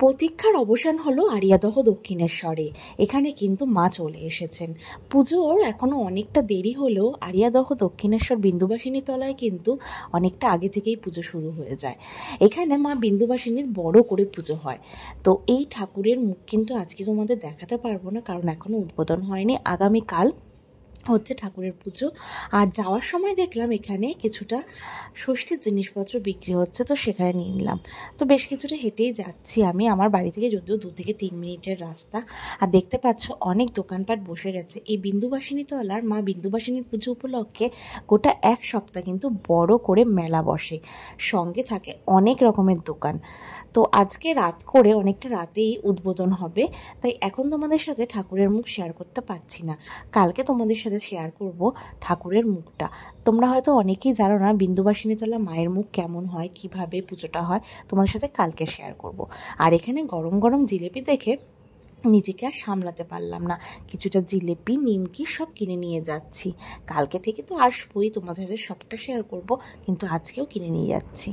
প্রতীক্ষার অবসান হলো আরিয়াদহ দক্ষিণেশ্বরে এখানে কিন্তু মা চলে এসেছেন পুজোর এখনও অনেকটা দেরি হলেও আরিয়াদহ দক্ষিণেশ্বর বিন্দুবাসিনী তলায় কিন্তু অনেকটা আগে থেকেই পুজো শুরু হয়ে যায় এখানে মা বিন্দুবাসিনীর বড় করে পুজো হয় তো এই ঠাকুরের মুখ কিন্তু আজকে তোমাদের দেখাতে পারবো না কারণ এখনও উদ্বোধন হয়নি আগামীকাল হচ্ছে ঠাকুরের পুজো আর যাওয়ার সময় দেখলাম এখানে কিছুটা ষষ্ঠীর জিনিসপত্র বিক্রি হচ্ছে তো সেখানে নিয়ে নিলাম তো বেশ কিছুটা হেঁটেই যাচ্ছি আমি আমার বাড়ি থেকে যদিও দু থেকে তিন মিনিটের রাস্তা আর দেখতে পাচ্ছ অনেক দোকানপাট বসে গেছে এই বিন্দুবাসিনী তলার মা বিন্দুবাসিনীর পুজো উপলক্ষে গোটা এক সপ্তাহ কিন্তু বড় করে মেলা বসে সঙ্গে থাকে অনেক রকমের দোকান তো আজকে রাত করে অনেকটা রাতেই উদ্বোধন হবে তাই এখন তোমাদের সাথে ঠাকুরের মুখ শেয়ার করতে পারছি না কালকে তোমাদের সাথে সাথে শেয়ার করব ঠাকুরের মুখটা তোমরা হয়তো অনেকেই জানো না বিন্দুবাসিনী তোলা মায়ের মুখ কেমন হয় কিভাবে পুজোটা হয় তোমাদের সাথে কালকে শেয়ার করব। আর এখানে গরম গরম জিলেপি দেখে নিজেকে আর সামলাতে পারলাম না কিছুটা জিলেপি নিমকি সব কিনে নিয়ে যাচ্ছি কালকে থেকে তো আসবোই তোমাদের সাথে সবটা শেয়ার করব কিন্তু আজকেও কিনে নিয়ে যাচ্ছি